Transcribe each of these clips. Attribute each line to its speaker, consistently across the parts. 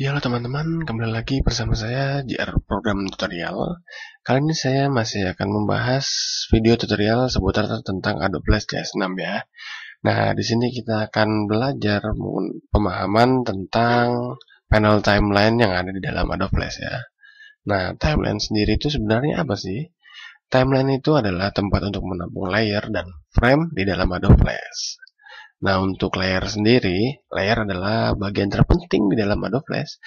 Speaker 1: halo teman-teman, kembali lagi bersama saya JR Program Tutorial. Kali ini saya masih akan membahas video tutorial seputar tentang Adobe Flash CS6 ya. Nah, di sini kita akan belajar pemahaman tentang panel timeline yang ada di dalam Adobe Flash ya. Nah, timeline sendiri itu sebenarnya apa sih? Timeline itu adalah tempat untuk menampung layer dan frame di dalam Adobe Flash. Nah, untuk layer sendiri, layer adalah bagian terpenting di dalam Adobe Flash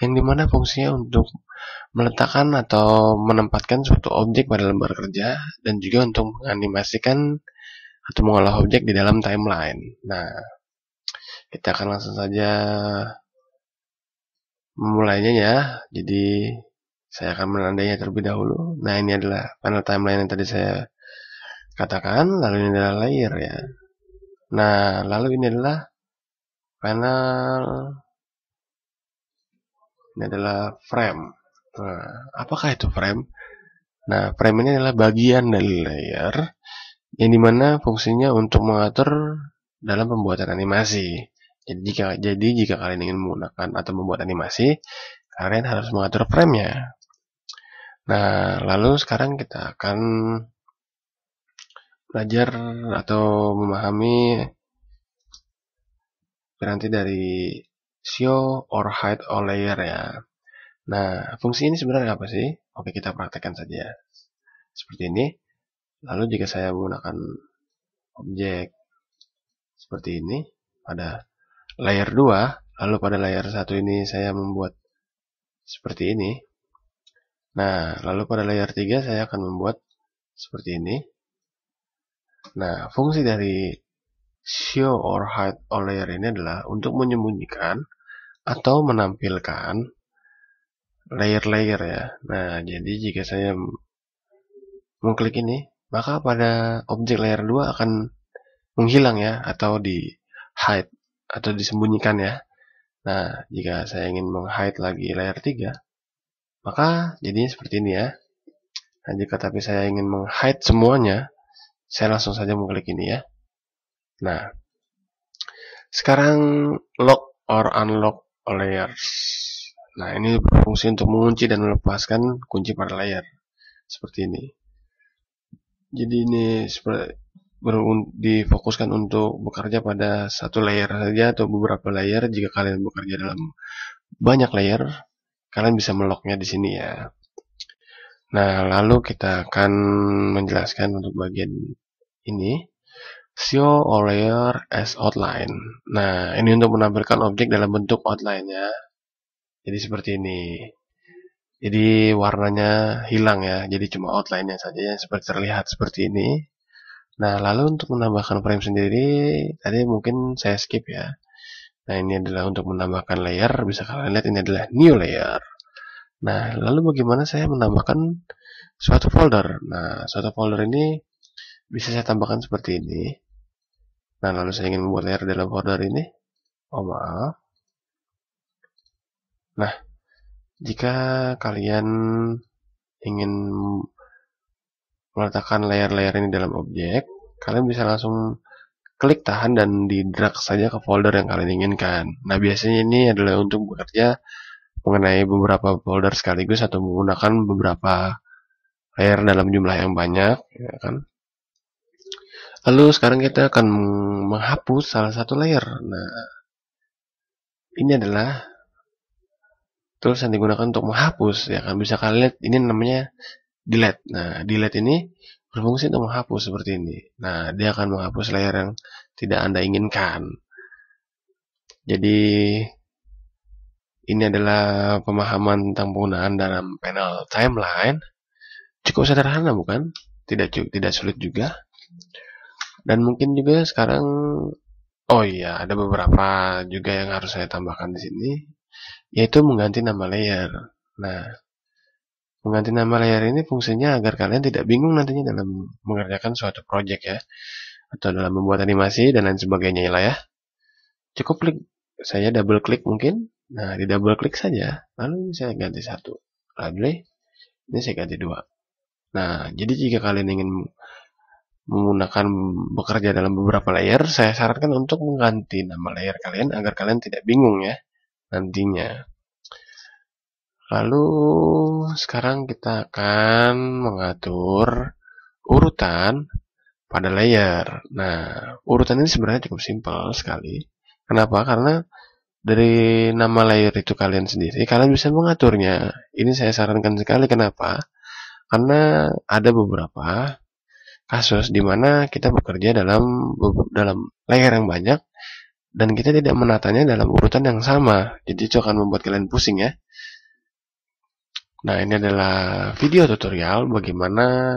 Speaker 1: yang dimana fungsinya untuk meletakkan atau menempatkan suatu objek pada lembar kerja dan juga untuk menganimasikan atau mengolah objek di dalam timeline. Nah, kita akan langsung saja memulainya ya. Jadi saya akan menandainya terlebih dahulu. Nah, ini adalah panel timeline yang tadi saya katakan, lalu ini adalah layer ya. Nah, lalu ini adalah panel ini adalah frame. Nah, apakah itu frame? Nah, frame ini adalah bagian dari layer yang dimana fungsinya untuk mengatur dalam pembuatan animasi. Jadi jika jadi jika kalian ingin menggunakan atau membuat animasi, kalian harus mengatur frame-nya. Nah, lalu sekarang kita akan belajar atau memahami berarti dari show or hide or layer ya. Nah, fungsi ini sebenarnya apa sih? Oke, kita praktekkan saja. Seperti ini. Lalu jika saya menggunakan objek seperti ini pada layer 2, lalu pada layer 1 ini saya membuat seperti ini. Nah, lalu pada layer 3 saya akan membuat seperti ini. Nah, fungsi dari show or hide all layer ini adalah untuk menyembunyikan atau menampilkan layer-layer ya. Nah, jadi jika saya mengklik ini, maka pada objek layer 2 akan menghilang ya atau di hide atau disembunyikan ya. Nah, jika saya ingin menghide lagi layer 3, maka jadinya seperti ini ya. Nah, jika tapi saya ingin menghide semuanya, saya langsung saja mengklik ini ya. Nah, sekarang lock or unlock layers. Nah, ini berfungsi untuk mengunci dan melepaskan kunci pada layer. Seperti ini. Jadi ini difokuskan untuk bekerja pada satu layer saja atau beberapa layer. Jika kalian bekerja dalam banyak layer, kalian bisa meloknya di sini ya. Nah, lalu kita akan menjelaskan untuk bagian ini. Show layer as outline. Nah, ini untuk menampilkan objek dalam bentuk outline-nya. Jadi seperti ini. Jadi warnanya hilang ya, jadi cuma outline-nya saja yang seperti terlihat seperti ini. Nah, lalu untuk menambahkan frame sendiri, tadi mungkin saya skip ya. Nah, ini adalah untuk menambahkan layer, bisa kalian lihat ini adalah new layer. Nah, lalu bagaimana saya menambahkan suatu folder? Nah, suatu folder ini bisa saya tambahkan seperti ini. Nah, lalu saya ingin membuat layer dalam folder ini. Oh, maaf. Nah, jika kalian ingin meletakkan layer-layer ini dalam objek, kalian bisa langsung klik tahan dan di drag saja ke folder yang kalian inginkan. Nah, biasanya ini adalah untuk bekerja mengenai beberapa folder sekaligus atau menggunakan beberapa layer dalam jumlah yang banyak ya kan lalu sekarang kita akan menghapus salah satu layer nah ini adalah tools yang digunakan untuk menghapus ya kan bisa kalian lihat ini namanya delete nah delete ini berfungsi untuk menghapus seperti ini nah dia akan menghapus layer yang tidak anda inginkan jadi ini adalah pemahaman tentang penggunaan dalam panel timeline. Cukup sederhana bukan? Tidak tidak sulit juga. Dan mungkin juga sekarang oh iya ada beberapa juga yang harus saya tambahkan di sini yaitu mengganti nama layer. Nah, mengganti nama layer ini fungsinya agar kalian tidak bingung nantinya dalam mengerjakan suatu project ya atau dalam membuat animasi dan lain sebagainya lah ya. Cukup klik saya double klik mungkin Nah, di double klik saja, lalu saya ganti satu. Lalu ini saya ganti dua. Nah, jadi jika kalian ingin menggunakan bekerja dalam beberapa layer, saya sarankan untuk mengganti nama layer kalian agar kalian tidak bingung ya nantinya. Lalu sekarang kita akan mengatur urutan pada layer. Nah, urutan ini sebenarnya cukup simpel sekali. Kenapa? Karena dari nama layer itu kalian sendiri, kalian bisa mengaturnya. Ini saya sarankan sekali kenapa? Karena ada beberapa kasus di mana kita bekerja dalam dalam layer yang banyak dan kita tidak menatanya dalam urutan yang sama. Jadi itu akan membuat kalian pusing ya. Nah, ini adalah video tutorial bagaimana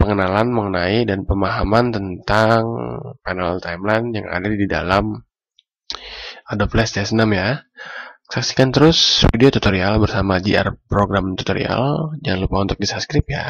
Speaker 1: pengenalan mengenai dan pemahaman tentang panel timeline yang ada di dalam ada Flash CS6 ya. Saksikan terus video tutorial bersama JR Program Tutorial. Jangan lupa untuk di-subscribe ya.